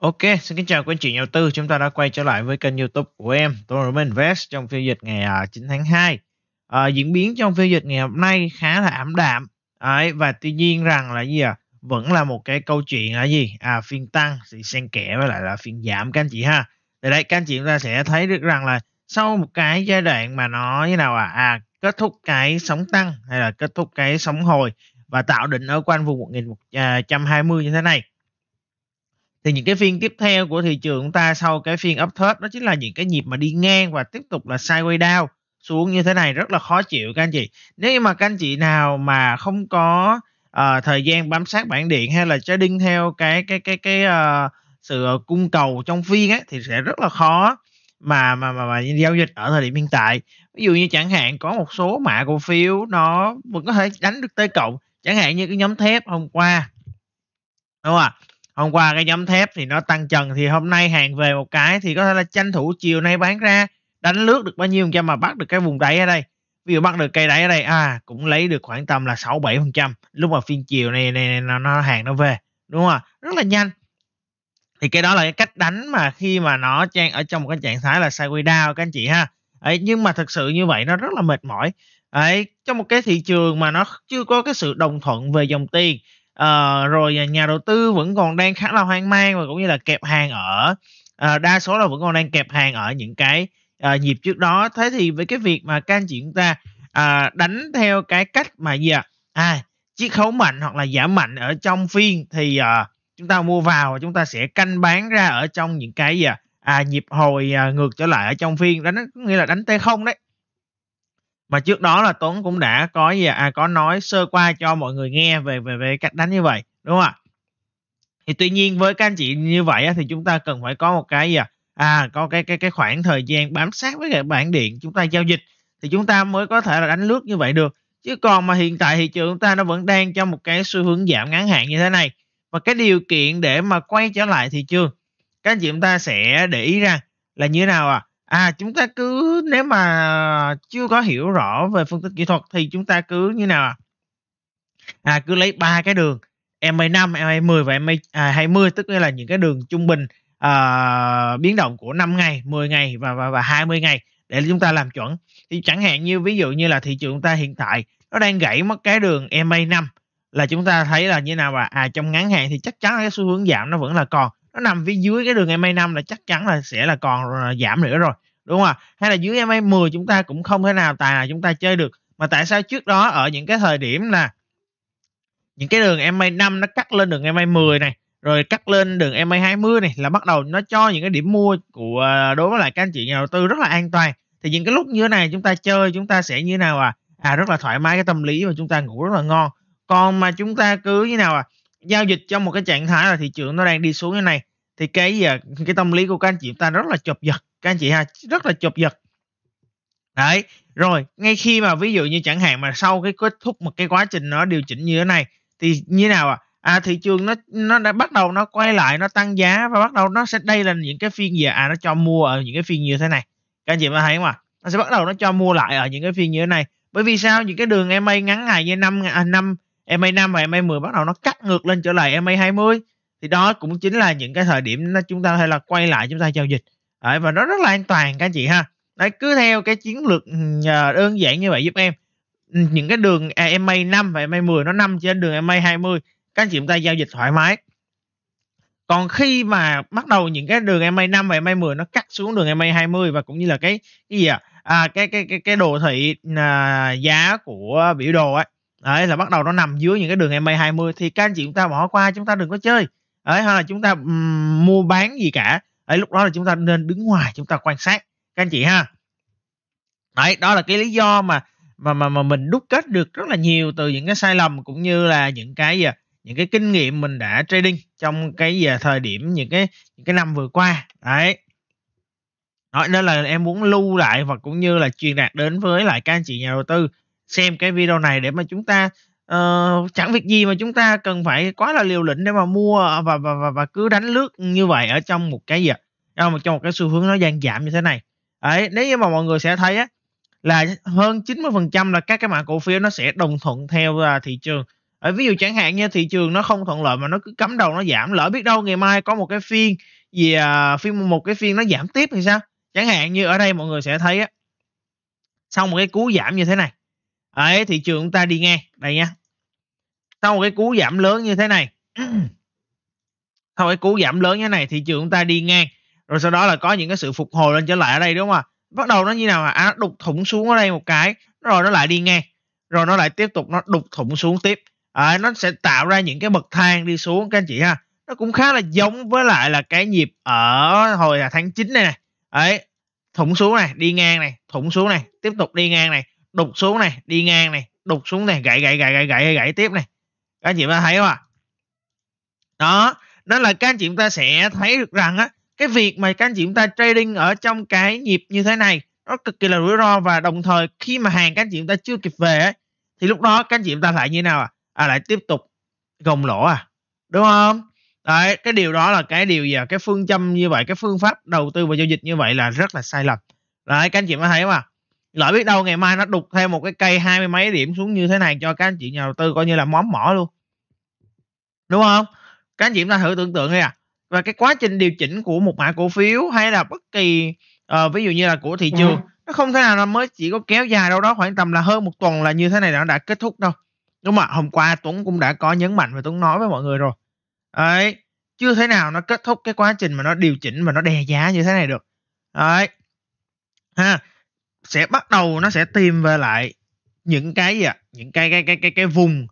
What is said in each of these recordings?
Ok, xin kính chào quý anh chị nhà đầu tư. Chúng ta đã quay trở lại với kênh YouTube của em, Tournament Invest trong phiên dịch ngày 9 à, tháng 2. À, diễn biến trong phiên dịch ngày hôm nay khá là ảm đạm. Đấy, và tuy nhiên rằng là gì à? Vẫn là một cái câu chuyện là gì? À, phiên tăng thì xen kẽ với lại là phiên giảm các anh chị ha. Thì đây các anh chị chúng ta sẽ thấy được rằng là sau một cái giai đoạn mà nó như nào à? À, kết thúc cái sóng tăng hay là kết thúc cái sóng hồi và tạo định ở quanh vùng 1120 à, như thế này thì những cái phiên tiếp theo của thị trường chúng ta sau cái phiên uptrend đó chính là những cái nhịp mà đi ngang và tiếp tục là sideways down xuống như thế này rất là khó chịu các anh chị nếu mà các anh chị nào mà không có uh, thời gian bám sát bản điện hay là trading theo cái cái cái cái uh, sự cung cầu trong phiên ấy, thì sẽ rất là khó mà, mà mà mà giao dịch ở thời điểm hiện tại ví dụ như chẳng hạn có một số mã cổ phiếu nó vẫn có thể đánh được tới cộng chẳng hạn như cái nhóm thép hôm qua đúng không ạ à? hôm qua cái nhóm thép thì nó tăng trần thì hôm nay hàng về một cái thì có thể là tranh thủ chiều nay bán ra đánh lướt được bao nhiêu cho mà bắt được cái vùng đáy ở đây ví dụ bắt được cây đáy ở đây à cũng lấy được khoảng tầm là sáu bảy phần trăm lúc mà phiên chiều này, này, này nó, nó hàng nó về đúng không rất là nhanh thì cái đó là cái cách đánh mà khi mà nó trang ở trong một cái trạng thái là sideways down các anh chị ha ấy nhưng mà thực sự như vậy nó rất là mệt mỏi ấy trong một cái thị trường mà nó chưa có cái sự đồng thuận về dòng tiền Ờ, à, rồi nhà đầu tư vẫn còn đang khá là hoang mang và cũng như là kẹp hàng ở à, đa số là vẫn còn đang kẹp hàng ở những cái à, nhịp trước đó thế thì với cái việc mà các anh chị chúng ta à, đánh theo cái cách mà gì ạ à? à, chiết khấu mạnh hoặc là giảm mạnh ở trong phiên thì à, chúng ta mua vào và chúng ta sẽ canh bán ra ở trong những cái gì à, à nhịp hồi à, ngược trở lại ở trong phiên đánh nghĩa là đánh t không đấy mà trước đó là Tuấn cũng đã có gì à, có nói sơ qua cho mọi người nghe về về về cách đánh như vậy đúng không ạ thì tuy nhiên với các anh chị như vậy á, thì chúng ta cần phải có một cái gì à, à có cái cái cái khoảng thời gian bám sát với cái bảng điện chúng ta giao dịch thì chúng ta mới có thể là đánh lướt như vậy được chứ còn mà hiện tại thị trường chúng ta nó vẫn đang trong một cái xu hướng giảm ngắn hạn như thế này và cái điều kiện để mà quay trở lại thị trường các anh chị chúng ta sẽ để ý rằng là như thế nào à? À, chúng ta cứ nếu mà chưa có hiểu rõ về phân tích kỹ thuật thì chúng ta cứ như nào? À, cứ lấy ba cái đường MA5, MA10 và MA20 à, tức là những cái đường trung bình à, biến động của 5 ngày, 10 ngày và và và 20 ngày để chúng ta làm chuẩn. Thì chẳng hạn như ví dụ như là thị trường chúng ta hiện tại nó đang gãy mất cái đường MA5 là chúng ta thấy là như nào mà à trong ngắn hạn thì chắc chắn cái xu hướng giảm nó vẫn là còn nó nằm phía dưới cái đường EMA 5 là chắc chắn là sẽ là còn ờ, giảm nữa rồi đúng không ạ hay là dưới EMA 10 chúng ta cũng không thể nào tài nào chúng ta chơi được mà tại sao trước đó ở những cái thời điểm là những cái đường EMA 5 nó cắt lên đường EMA 10 này rồi cắt lên đường EMA 20 này là bắt đầu nó cho những cái điểm mua của ờ, đối với lại các anh chị nhà đầu tư rất là an toàn thì những cái lúc như thế này chúng ta chơi chúng ta sẽ như thế nào à à rất là thoải mái cái tâm lý và chúng ta ngủ rất là ngon còn mà chúng ta cứ như nào à giao dịch trong một cái trạng thái là thị trường nó đang đi xuống như này thì cái à, cái tâm lý của các anh chị ta rất là chụp giật các anh chị ha rất là chụp giật đấy rồi ngay khi mà ví dụ như chẳng hạn mà sau cái kết thúc một cái quá trình nó điều chỉnh như thế này thì như nào ạ à? à, thị trường nó nó đã bắt đầu nó quay lại nó tăng giá và bắt đầu nó sẽ đây là những cái phiên gì à nó cho mua ở những cái phiên như thế này các anh chị mới thấy không ạ à? nó sẽ bắt đầu nó cho mua lại ở những cái phiên như thế này bởi vì sao những cái đường EMA ngắn ngày như năm à, năm EMA năm và EMA 10 bắt đầu nó cắt ngược lên trở lại EMA 20 thì đó cũng chính là những cái thời điểm chúng ta hay là quay lại chúng ta giao dịch đấy, và nó rất là an toàn các anh chị ha đấy cứ theo cái chiến lược ừ, đơn giản như vậy giúp em ừ, những cái đường EMA 5 và EMA 10 nó nằm trên đường EMA 20 các anh chị chúng ta giao dịch thoải mái còn khi mà bắt đầu những cái đường EMA 5 và EMA 10 nó cắt xuống đường EMA 20 và cũng như là cái cái gì à? à, cái cái cái cái đồ thị à, giá của biểu đồ ấy đấy là bắt đầu nó nằm dưới những cái đường EMA 20 thì các anh chị chúng ta bỏ qua chúng ta đừng có chơi ấy hoặc là chúng ta um, mua bán gì cả ấy lúc đó là chúng ta nên đứng ngoài chúng ta quan sát các anh chị ha đấy đó là cái lý do mà mà mà mà mình đúc kết được rất là nhiều từ những cái sai lầm cũng như là những cái gì những cái kinh nghiệm mình đã trading trong cái giờ thời điểm những cái những cái năm vừa qua đấy đó, nên là em muốn lưu lại và cũng như là truyền đạt đến với lại các anh chị nhà đầu tư xem cái video này để mà chúng ta uh, chẳng việc gì mà chúng ta cần phải quá là liều lĩnh để mà mua và và và, và cứ đánh lướt như vậy ở trong một cái gì ạ ờ, một trong một cái xu hướng nó đang giảm như thế này ấy nếu như mà mọi người sẽ thấy á là hơn 90% là các cái mã cổ phiếu nó sẽ đồng thuận theo à, thị trường ở ờ, ví dụ chẳng hạn như thị trường nó không thuận lợi mà nó cứ cắm đầu nó giảm lỡ biết đâu ngày mai có một cái phiên gì à, phiên một cái phiên nó giảm tiếp thì sao chẳng hạn như ở đây mọi người sẽ thấy á sau một cái cú giảm như thế này Đấy, thị trường chúng ta đi ngang đây nha sau một cái cú giảm lớn như thế này sau cái cú giảm lớn như thế này thị trường chúng ta đi ngang rồi sau đó là có những cái sự phục hồi lên trở lại ở đây đúng không ạ bắt đầu nó như nào à, nó đục thủng xuống ở đây một cái rồi nó lại đi ngang rồi nó lại tiếp tục nó đục thủng xuống tiếp à, nó sẽ tạo ra những cái bậc thang đi xuống các anh chị ha nó cũng khá là giống với lại là cái nhịp ở hồi là tháng 9 này này ấy thủng xuống này đi ngang này thủng xuống này tiếp tục đi ngang này đục xuống này đi ngang này đục xuống này gãy gãy gãy gãy gãy gãy tiếp này các anh chị ta thấy không ạ à? đó đó là các anh chị ta sẽ thấy được rằng á cái việc mà các anh chị ta trading ở trong cái nhịp như thế này nó cực kỳ là rủi ro và đồng thời khi mà hàng các anh chị ta chưa kịp về ấy, thì lúc đó các anh chị ta lại như nào à? à lại tiếp tục gồng lỗ à đúng không đấy cái điều đó là cái điều gì cái phương châm như vậy cái phương pháp đầu tư và giao dịch như vậy là rất là sai lầm đấy các anh chị mới thấy không à? lỡ biết đâu ngày mai nó đục thêm một cái cây hai mươi mấy điểm xuống như thế này cho các anh chị nhà đầu tư coi như là móm mỏ luôn đúng không các anh chị chúng ta thử tưởng tượng đi à và cái quá trình điều chỉnh của một mã cổ phiếu hay là bất kỳ uh, ví dụ như là của thị ừ. trường ừ. nó không thể nào nó mới chỉ có kéo dài đâu đó khoảng tầm là hơn một tuần là như thế này là nó đã kết thúc đâu đúng không ạ hôm qua tuấn cũng đã có nhấn mạnh và tuấn nói với mọi người rồi ấy chưa thế nào nó kết thúc cái quá trình mà nó điều chỉnh và nó đè giá như thế này được đấy ha sẽ bắt đầu nó sẽ tìm về lại những cái gì ạ những cái cái cái cái cái vùng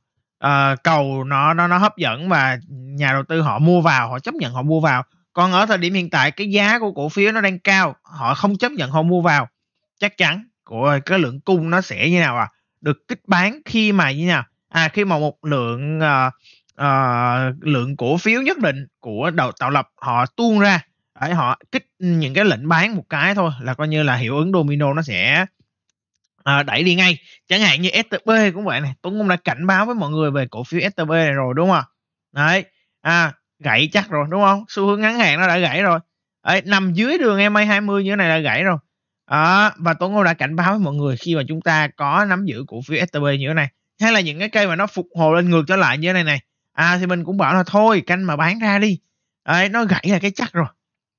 uh, cầu nó nó nó hấp dẫn và nhà đầu tư họ mua vào họ chấp nhận họ mua vào còn ở thời điểm hiện tại cái giá của cổ phiếu nó đang cao họ không chấp nhận họ mua vào chắc chắn của cái lượng cung nó sẽ như nào à được kích bán khi mà như nào à khi mà một lượng uh, uh, lượng cổ phiếu nhất định của đầu tạo lập họ tuôn ra Đấy, họ kích những cái lệnh bán một cái thôi là coi như là hiệu ứng domino nó sẽ à, đẩy đi ngay chẳng hạn như STB cũng vậy này Tuấn cũng đã cảnh báo với mọi người về cổ phiếu STB này rồi đúng không đấy à, gãy chắc rồi đúng không xu hướng ngắn hạn nó đã gãy rồi đấy, nằm dưới đường MA 20 như thế này là gãy rồi à, và Tuấn cũng đã cảnh báo với mọi người khi mà chúng ta có nắm giữ cổ phiếu STB như thế này hay là những cái cây mà nó phục hồi lên ngược trở lại như thế này này à thì mình cũng bảo là thôi canh mà bán ra đi đấy, nó gãy là cái chắc rồi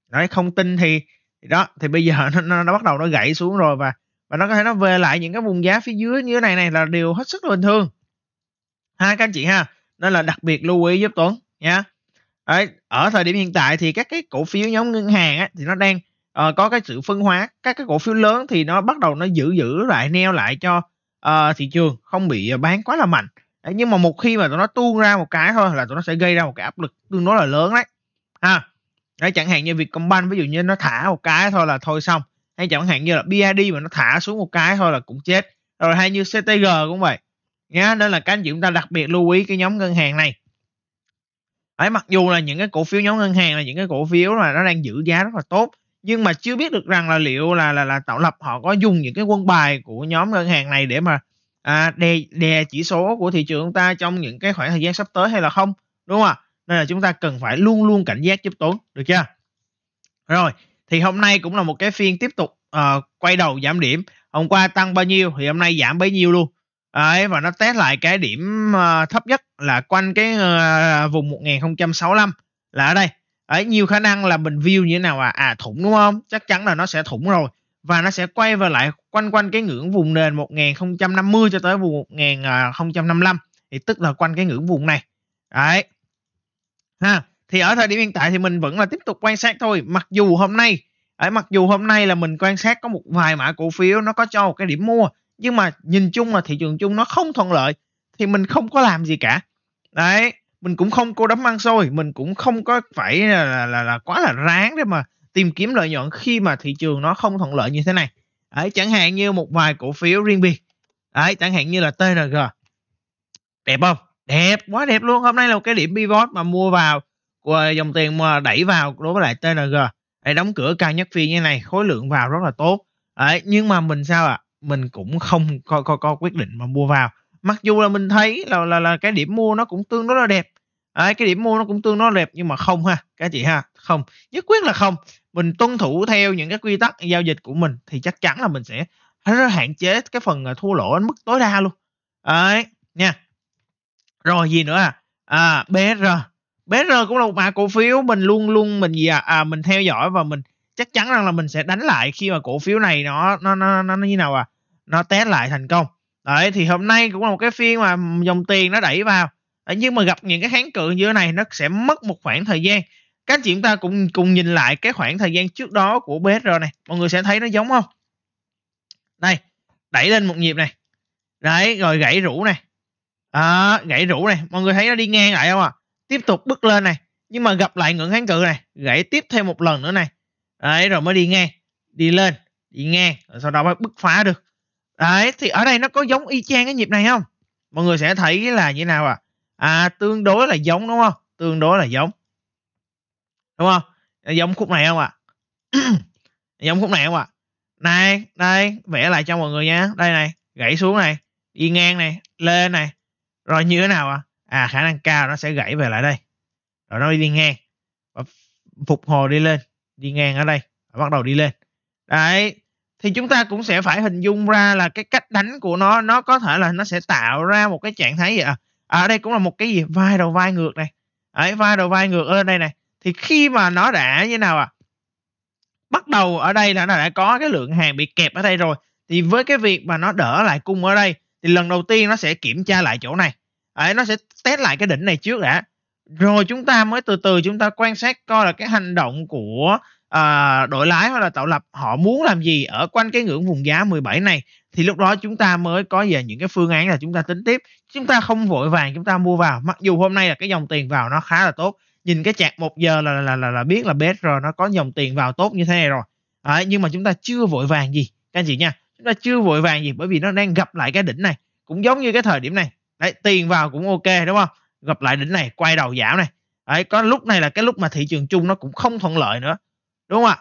đấy không tin thì, đó thì bây giờ nó, nó, nó bắt đầu nó gãy xuống rồi và và nó có thể nó về lại những cái vùng giá phía dưới như thế này này là điều hết sức bình thường ha các anh chị ha nên là đặc biệt lưu ý giúp tuấn nha Đấy, ở thời điểm hiện tại thì các cái cổ phiếu nhóm ngân hàng á, thì nó đang uh, có cái sự phân hóa các cái cổ phiếu lớn thì nó bắt đầu nó giữ giữ lại neo lại cho uh, thị trường không bị bán quá là mạnh đấy, nhưng mà một khi mà tụi nó tuôn ra một cái thôi là tụi nó sẽ gây ra một cái áp lực tương đối là lớn đấy ha Đấy, chẳng hạn như Vietcombank ví dụ như nó thả một cái thôi là thôi xong hay chẳng hạn như là BID mà nó thả xuống một cái thôi là cũng chết rồi hay như CTG cũng vậy nhá nên là các anh chị chúng ta đặc biệt lưu ý cái nhóm ngân hàng này ấy mặc dù là những cái cổ phiếu nhóm ngân hàng là những cái cổ phiếu mà nó đang giữ giá rất là tốt nhưng mà chưa biết được rằng là liệu là là là tạo lập họ có dùng những cái quân bài của nhóm ngân hàng này để mà à, đè đè chỉ số của thị trường chúng ta trong những cái khoảng thời gian sắp tới hay là không đúng không ạ nên là chúng ta cần phải luôn luôn cảnh giác giúp Tuấn được chưa rồi thì hôm nay cũng là một cái phiên tiếp tục uh, quay đầu giảm điểm hôm qua tăng bao nhiêu thì hôm nay giảm bấy nhiêu luôn Đấy, và nó test lại cái điểm uh, thấp nhất là quanh cái uh, vùng 1065 là ở đây ấy nhiều khả năng là mình view như thế nào à à thủng đúng không chắc chắn là nó sẽ thủng rồi và nó sẽ quay về lại quanh quanh cái ngưỡng vùng nền 1050 cho tới vùng 1055 thì tức là quanh cái ngưỡng vùng này đấy ha thì ở thời điểm hiện tại thì mình vẫn là tiếp tục quan sát thôi mặc dù hôm nay ở mặc dù hôm nay là mình quan sát có một vài mã cổ phiếu nó có cho một cái điểm mua nhưng mà nhìn chung là thị trường chung nó không thuận lợi thì mình không có làm gì cả đấy mình cũng không cô đấm ăn xôi mình cũng không có phải là, là, là, là quá là ráng để mà tìm kiếm lợi nhuận khi mà thị trường nó không thuận lợi như thế này đấy chẳng hạn như một vài cổ phiếu riêng biệt đấy chẳng hạn như là TNG đẹp không đẹp quá đẹp luôn hôm nay là một cái điểm pivot mà mua vào của dòng tiền mà đẩy vào đối với lại TNG để đóng cửa cao nhất phiên như này khối lượng vào rất là tốt đấy, nhưng mà mình sao ạ à? mình cũng không có, có, có quyết định mà mua vào mặc dù là mình thấy là là, là cái điểm mua nó cũng tương đối là đẹp đấy, cái điểm mua nó cũng tương đối đẹp nhưng mà không ha các chị ha không nhất quyết là không mình tuân thủ theo những cái quy tắc giao dịch của mình thì chắc chắn là mình sẽ hạn chế cái phần à, thua lỗ đến mức tối đa luôn đấy nha rồi gì nữa à, à BR BR cũng là một mã cổ phiếu mình luôn luôn mình gì à, à mình theo dõi và mình chắc chắn rằng là mình sẽ đánh lại khi mà cổ phiếu này nó nó nó nó, nó như nào à nó test lại thành công đấy thì hôm nay cũng là một cái phiên mà dòng tiền nó đẩy vào đấy, nhưng mà gặp những cái kháng cự như thế này nó sẽ mất một khoảng thời gian các anh chị chúng ta cũng cùng nhìn lại cái khoảng thời gian trước đó của BR này mọi người sẽ thấy nó giống không đây đẩy lên một nhịp này đấy rồi gãy rũ này à, gãy rũ này mọi người thấy nó đi ngang lại không ạ à? tiếp tục bước lên này nhưng mà gặp lại ngưỡng kháng cự này gãy tiếp thêm một lần nữa này đấy rồi mới đi ngang đi lên đi ngang rồi sau đó mới bứt phá được đấy thì ở đây nó có giống y chang cái nhịp này không mọi người sẽ thấy là như nào à à tương đối là giống đúng không tương đối là giống đúng không giống khúc này không ạ à? giống khúc này không ạ à? này đây vẽ lại cho mọi người nha đây này gãy xuống này đi ngang này lên này rồi như thế nào à à khả năng cao nó sẽ gãy về lại đây rồi nó đi ngang và phục hồi đi lên đi ngang ở đây và bắt đầu đi lên đấy thì chúng ta cũng sẽ phải hình dung ra là cái cách đánh của nó nó có thể là nó sẽ tạo ra một cái trạng thái gì à, ở đây cũng là một cái gì vai đầu vai ngược này Ấy, vai đầu vai ngược ở đây này thì khi mà nó đã như nào à bắt đầu ở đây là nó đã có cái lượng hàng bị kẹp ở đây rồi thì với cái việc mà nó đỡ lại cung ở đây thì lần đầu tiên nó sẽ kiểm tra lại chỗ này Đấy, nó sẽ test lại cái đỉnh này trước đã rồi chúng ta mới từ từ chúng ta quan sát coi là cái hành động của à, đội lái hoặc là tạo lập họ muốn làm gì ở quanh cái ngưỡng vùng giá 17 này thì lúc đó chúng ta mới có về những cái phương án là chúng ta tính tiếp chúng ta không vội vàng chúng ta mua vào mặc dù hôm nay là cái dòng tiền vào nó khá là tốt nhìn cái chạc một giờ là là là, là biết là BSR nó có dòng tiền vào tốt như thế này rồi Đấy, nhưng mà chúng ta chưa vội vàng gì các anh chị nha chúng ta chưa vội vàng gì bởi vì nó đang gặp lại cái đỉnh này cũng giống như cái thời điểm này đấy tiền vào cũng ok đúng không gặp lại đỉnh này quay đầu giảm này đấy có lúc này là cái lúc mà thị trường chung nó cũng không thuận lợi nữa đúng không ạ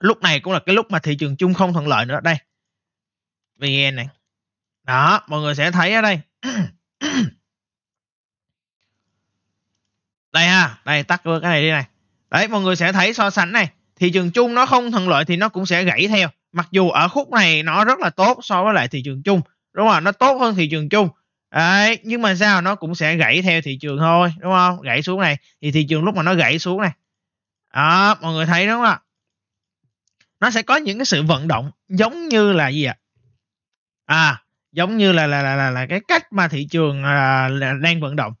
lúc này cũng là cái lúc mà thị trường chung không thuận lợi nữa đây vn này đó mọi người sẽ thấy ở đây đây ha đây tắt cái này đi này đấy mọi người sẽ thấy so sánh này thị trường chung nó không thuận lợi thì nó cũng sẽ gãy theo mặc dù ở khúc này nó rất là tốt so với lại thị trường chung đúng không nó tốt hơn thị trường chung Đấy, nhưng mà sao nó cũng sẽ gãy theo thị trường thôi đúng không gãy xuống này thì thị trường lúc mà nó gãy xuống này đó mọi người thấy đúng không ạ nó sẽ có những cái sự vận động giống như là gì ạ à giống như là là là là, là cái cách mà thị trường à, là, đang vận động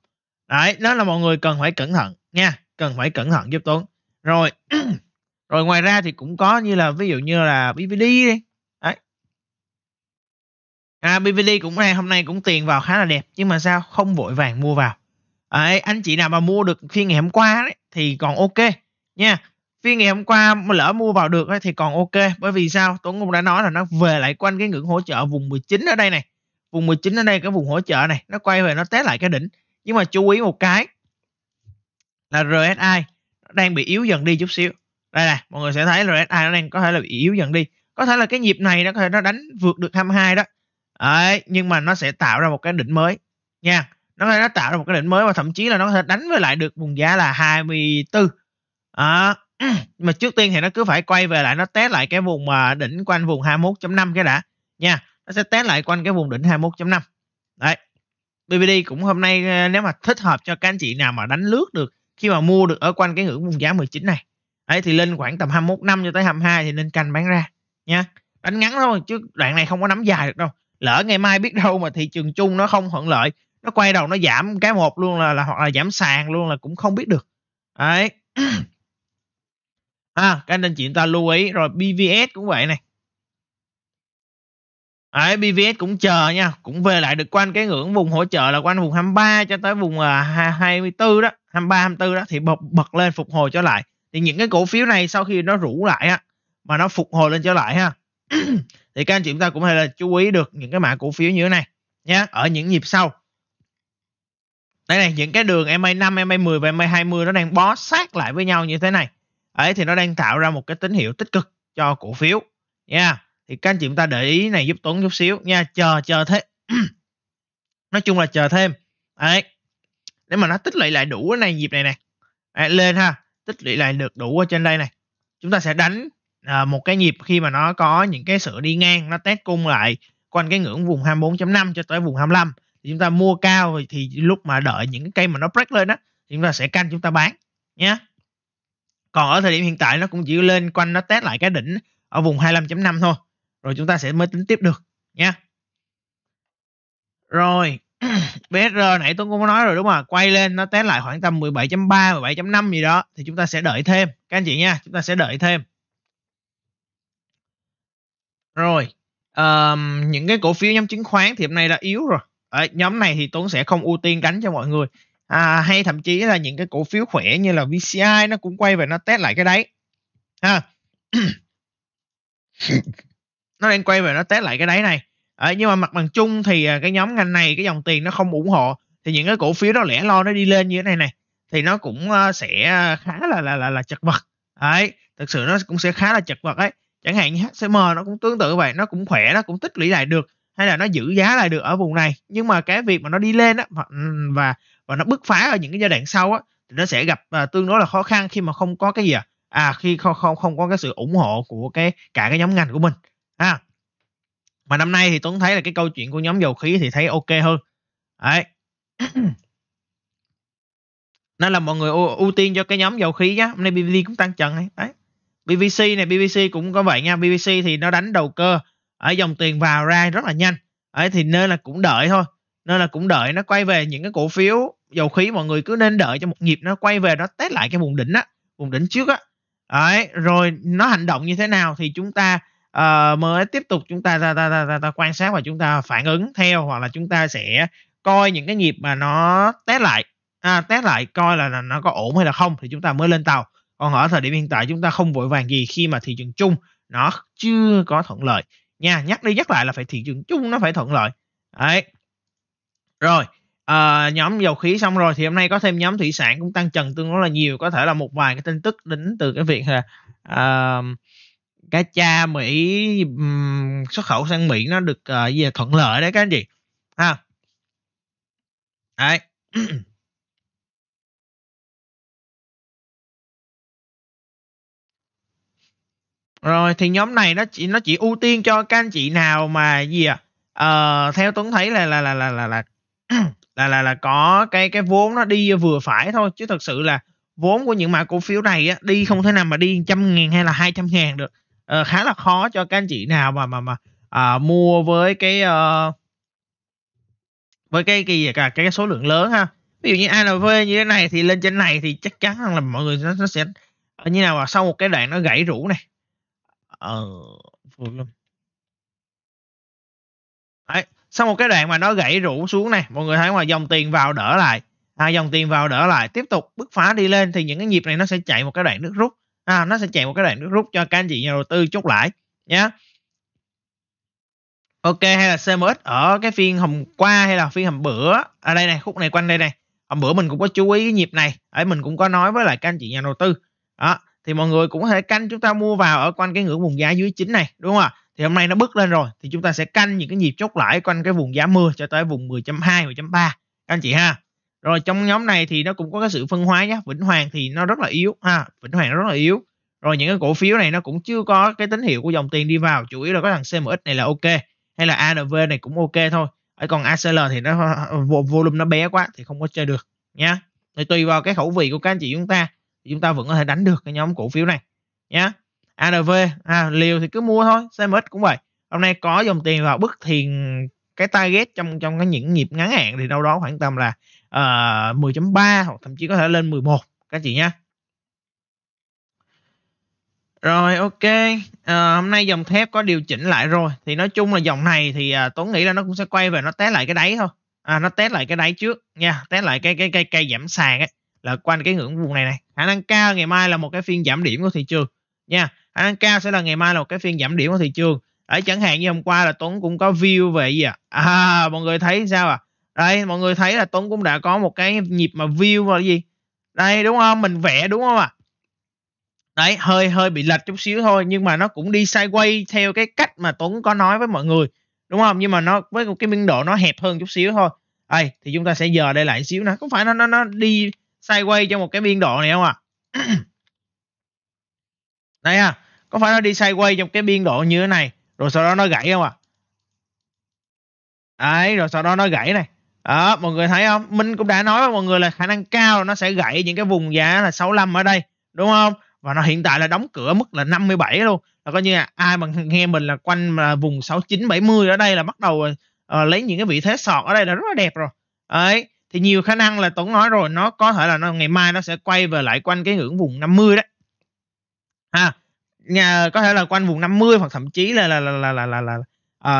đấy nó là mọi người cần phải cẩn thận nha cần phải cẩn thận giúp tuấn rồi rồi ngoài ra thì cũng có như là ví dụ như là BVD Đấy. À, BVD cũng này hôm nay cũng tiền vào khá là đẹp nhưng mà sao không vội vàng mua vào Đấy, anh chị nào mà mua được phiên ngày hôm qua đấy, thì còn ok nha phiên ngày hôm qua mà lỡ mua vào được ấy, thì còn ok bởi vì sao Tuấn cũng đã nói là nó về lại quanh cái ngưỡng hỗ trợ vùng 19 ở đây này vùng 19 ở đây cái vùng hỗ trợ này nó quay về nó té lại cái đỉnh nhưng mà chú ý một cái là RSI đang bị yếu dần đi chút xíu đây nè mọi người sẽ thấy là RSI nó đang có thể là bị yếu dần đi có thể là cái nhịp này nó có thể nó đánh vượt được 22 đó Đấy, nhưng mà nó sẽ tạo ra một cái đỉnh mới nha nó nó tạo ra một cái đỉnh mới và thậm chí là nó có thể đánh với lại được vùng giá là 24 à, mà trước tiên thì nó cứ phải quay về lại nó test lại cái vùng mà đỉnh quanh vùng 21.5 cái đã nha nó sẽ test lại quanh cái vùng đỉnh 21.5 đấy BBD cũng hôm nay ờ, nếu mà thích hợp cho các anh chị nào mà đánh lướt được khi mà mua được ở quanh cái ngưỡng vùng giá 19 này ấy thì lên khoảng tầm 21 năm cho tới 22 thì nên canh bán ra nha đánh ngắn thôi chứ đoạn này không có nắm dài được đâu lỡ ngày mai biết đâu mà thị trường chung nó không thuận lợi nó quay đầu nó giảm cái một luôn là, là hoặc là giảm sàn luôn là cũng không biết được đấy à, cái nên chị ta lưu ý rồi bvs cũng vậy này Đấy, BVS cũng chờ nha, cũng về lại được quanh cái ngưỡng vùng hỗ trợ là quanh vùng 23 cho tới vùng uh, à, 24 đó, 23 24 đó thì bật bật lên phục hồi trở lại thì những cái cổ phiếu này sau khi nó rủ lại á mà nó phục hồi lên trở lại ha thì các anh chị chúng ta cũng hay là chú ý được những cái mã cổ phiếu như thế này nhé ở những nhịp sau đây này những cái đường MA5, MA10 và MA20 nó đang bó sát lại với nhau như thế này ấy thì nó đang tạo ra một cái tín hiệu tích cực cho cổ phiếu nha thì các anh chị chúng ta để ý này giúp Tuấn chút xíu nha chờ chờ thế nói chung là chờ thêm đấy để mà nó tích lũy lại đủ cái này nhịp này nè lên ha tích lũy lại được đủ ở trên đây này chúng ta sẽ đánh à, một cái nhịp khi mà nó có những cái sự đi ngang nó test cung lại quanh cái ngưỡng vùng 24.5 cho tới vùng 25 thì chúng ta mua cao thì lúc mà đợi những cái cây mà nó break lên đó thì chúng ta sẽ canh chúng ta bán nhé còn ở thời điểm hiện tại nó cũng chỉ lên quanh nó test lại cái đỉnh ở vùng 25.5 thôi rồi chúng ta sẽ mới tính tiếp được nhé rồi BSR nãy tôi cũng có nói rồi đúng không ạ? Quay lên nó test lại khoảng tầm 17.3, 17.5 gì đó thì chúng ta sẽ đợi thêm các anh chị nha, chúng ta sẽ đợi thêm. Rồi, um, những cái cổ phiếu nhóm chứng khoán thì hôm nay đã yếu rồi. Ở nhóm này thì Tuấn sẽ không ưu tiên gánh cho mọi người. À, hay thậm chí là những cái cổ phiếu khỏe như là VCI nó cũng quay về nó test lại cái đấy. Ha. nó đang quay về nó test lại cái đấy này à, nhưng mà mặt bằng chung thì à, cái nhóm ngành này cái dòng tiền nó không ủng hộ thì những cái cổ phiếu đó lẻ lo nó đi lên như thế này này thì nó cũng ờ, sẽ khá là là là, là chật vật đấy thực sự nó cũng sẽ khá là chật vật ấy chẳng hạn như HCM nó cũng tương tự vậy nó cũng khỏe nó cũng tích lũy lại được hay là nó giữ giá lại được ở vùng này nhưng mà cái việc mà nó đi lên á và và nó bứt phá ở những cái giai đoạn sau á thì nó sẽ gặp à, tương đối là khó khăn khi mà không có cái gì à, à khi không không không có cái sự ủng hộ của cái cả cái nhóm ngành của mình ha à mà năm nay thì tuấn thấy là cái câu chuyện của nhóm dầu khí thì thấy ok hơn đấy nó là mọi người ưu, ưu tiên cho cái nhóm dầu khí nhá hôm nay bvc cũng tăng trần này đấy bvc này bvc cũng có vậy nha bvc thì nó đánh đầu cơ ở dòng tiền vào ra rất là nhanh ấy thì nên là cũng đợi thôi nên là cũng đợi nó quay về những cái cổ phiếu dầu khí mọi người cứ nên đợi cho một nhịp nó quay về nó test lại cái vùng đỉnh á vùng đỉnh trước á ấy rồi nó hành động như thế nào thì chúng ta uh, mới tiếp tục chúng ta ta, ta ta ta ta quan sát và chúng ta phản ứng theo hoặc là chúng ta sẽ coi những cái nhịp mà nó test lại à, test lại coi là, là nó có ổn hay là không thì chúng ta mới lên tàu còn ở thời điểm hiện tại chúng ta không vội vàng gì khi mà thị trường chung nó chưa có thuận lợi nha nhắc đi nhắc lại là phải thị trường chung nó phải thuận lợi đấy rồi à, nhóm dầu khí xong rồi thì hôm nay có thêm nhóm thủy sản cũng tăng trần tương đối là nhiều có thể là một vài cái tin tức đến từ cái việc là uh, cá cha Mỹ um, xuất khẩu sang Mỹ nó được uh, ờ, về à, thuận lợi đấy các anh chị ha đấy rồi thì nhóm này nó chỉ nó chỉ ưu tiên cho các anh chị nào mà gì à uh, theo tuấn thấy là là là là là là là là là có cái cái vốn nó đi vừa phải thôi chứ thật sự là vốn của những mã cổ phiếu này á, đi không thể nào mà đi trăm ngàn hay là hai trăm ngàn được Ờ, khá là khó cho các anh chị nào mà mà mà uh, mua với cái uh, với cái cái gì cả cái số lượng lớn ha ví dụ như ANV như thế này thì lên trên này thì chắc chắn là mọi người nó, nó sẽ ờ, như nào mà sau một cái đoạn nó gãy rũ này ờ luôn Đấy. sau một cái đoạn mà nó gãy rũ xuống này mọi người thấy mà dòng tiền vào đỡ lại à, dòng tiền vào đỡ lại tiếp tục bứt phá đi lên thì những cái nhịp này nó sẽ chạy một cái đoạn nước rút à, nó sẽ chạy một cái đoạn nước rút cho các anh chị nhà đầu tư chốt lãi nhé ok hay là cms ở cái phiên hôm qua hay là phiên hôm bữa ở à, đây này khúc này quanh đây này hôm bữa mình cũng có chú ý cái nhịp này ấy mình cũng có nói với lại các anh chị nhà đầu tư đó thì mọi người cũng có thể canh chúng ta mua vào ở quanh cái ngưỡng vùng giá dưới chín này đúng không ạ thì hôm nay nó bứt lên rồi thì chúng ta sẽ canh những cái nhịp chốt lãi quanh cái vùng giá mưa cho tới vùng 10.2 10.3 các anh chị ha rồi trong nhóm này thì nó cũng có cái sự phân hóa nhá, vĩnh hoàng thì nó rất là yếu ha vĩnh hoàng nó rất là yếu rồi những cái cổ phiếu này nó cũng chưa có cái tín hiệu của dòng tiền đi vào chủ yếu là có thằng CMX này là ok hay là ANV này cũng ok thôi ở còn ACL thì nó volume nó bé quá thì không có chơi được nhá thì tùy vào cái khẩu vị của các anh chị chúng ta thì chúng ta vẫn có thể đánh được cái nhóm cổ phiếu này nhá ANV à, liều thì cứ mua thôi CMX cũng vậy hôm nay có dòng tiền vào bức thì cái target trong trong cái những nhịp ngắn hạn thì đâu đó khoảng tầm là uh, à, 10.3 hoặc thậm chí có thể lên 11 các chị nhé rồi ok à, hôm nay dòng thép có điều chỉnh lại rồi thì nói chung là dòng này thì à, Tuấn nghĩ là nó cũng sẽ quay về nó test lại cái đáy thôi à, nó test lại cái đáy trước nha test lại cái cái cái cây giảm sàn ấy là quanh cái ngưỡng vùng này này khả năng cao ngày mai là một cái phiên giảm điểm của thị trường nha khả năng cao sẽ là ngày mai là một cái phiên giảm điểm của thị trường ở chẳng hạn như hôm qua là Tuấn cũng có view về gì à? à mọi người thấy sao à đây mọi người thấy là tuấn cũng đã có một cái nhịp mà view và gì đây đúng không mình vẽ đúng không ạ à? đấy hơi hơi bị lệch chút xíu thôi nhưng mà nó cũng đi sideways theo cái cách mà tuấn có nói với mọi người đúng không nhưng mà nó với một cái biên độ nó hẹp hơn chút xíu thôi đây thì chúng ta sẽ giờ đây lại xíu nè có phải nó nó nó đi sideways cho một cái biên độ này không ạ à? đây ha có phải nó đi sideways trong cái biên độ như thế này rồi sau đó nó gãy không ạ à? đấy rồi sau đó nó gãy này đó, mọi người thấy không minh cũng đã nói với mọi người là khả năng cao nó sẽ gãy những cái vùng giá là 65 ở đây đúng không và nó hiện tại là đóng cửa mức là 57 luôn là coi như là ai mà nghe mình là quanh mà vùng 69 70 ở đây là bắt đầu uh, lấy những cái vị thế sọt ở đây là rất là đẹp rồi ấy thì nhiều khả năng là Tuấn nói rồi nó có thể là nó ngày mai nó sẽ quay về lại quanh cái ngưỡng vùng 50 đấy ha à, có thể là quanh vùng 50 hoặc thậm chí là là là là là, là, là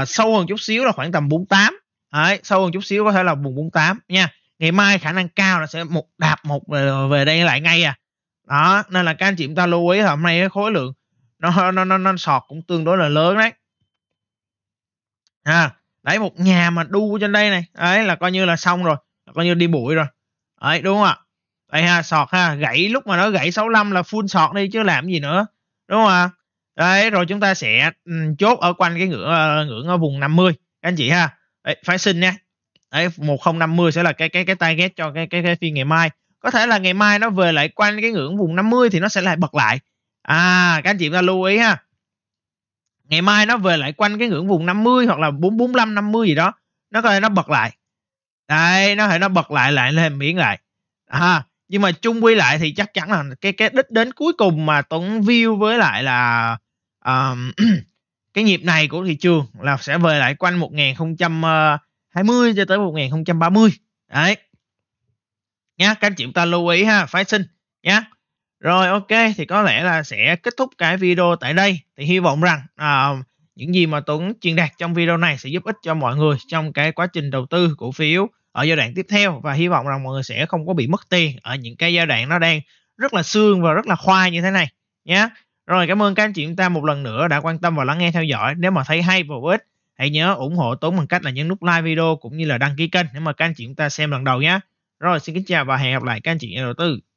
uh, sâu hơn chút xíu là khoảng tầm 48 Đấy, sâu hơn chút xíu có thể là vùng 48 nha ngày mai khả năng cao là sẽ một đạp một về, về đây lại ngay à đó nên là các anh chị chúng ta lưu ý hôm nay cái khối lượng nó nó nó, nó sọt cũng tương đối là lớn đấy à, đấy một nhà mà đu trên đây này ấy là coi như là xong rồi là coi như đi bụi rồi đấy đúng không ạ đây ha sọt ha gãy lúc mà nó gãy 65 là full sọt đi chứ làm gì nữa đúng không ạ đấy rồi chúng ta sẽ ừ, chốt ở quanh cái ngưỡng ngưỡng ở vùng 50 các anh chị ha Đấy, phái sinh nha Đấy, 1050 sẽ là cái cái cái target cho cái cái, cái phiên ngày mai có thể là ngày mai nó về lại quanh cái ngưỡng vùng 50 thì nó sẽ lại bật lại à các anh chị ta lưu ý ha ngày mai nó về lại quanh cái ngưỡng vùng 50 hoặc là 445 50 gì đó nó có thể nó bật lại đấy nó thể nó bật lại lại lên miễn lại à, nhưng mà chung quy lại thì chắc chắn là cái cái đích đến cuối cùng mà tuấn view với lại là um, cái nhịp này của thị trường là sẽ về lại quanh 1020 ờ, cho tới 1030 đấy nhá các anh chị chúng ta lưu ý ha phái sinh nhá rồi ok thì có lẽ là sẽ kết thúc cái video tại đây thì hy vọng rằng à, những gì mà Tuấn truyền đạt trong video này sẽ giúp ích cho mọi người trong cái quá trình đầu tư cổ phiếu ở giai đoạn tiếp theo và hy vọng rằng mọi người sẽ không có bị mất tiền ở những cái giai đoạn nó đang rất là xương và rất là khoai như thế này nhé rồi cảm ơn các anh chị chúng ta một lần nữa đã quan tâm và lắng nghe theo dõi. Nếu mà thấy hay và hữu ích, hãy nhớ ủng hộ Tuấn bằng cách là nhấn nút like video cũng như là đăng ký kênh nếu mà các anh chị chúng ta xem lần đầu nhé. Rồi xin kính chào và hẹn gặp lại các anh chị nhà đầu tư.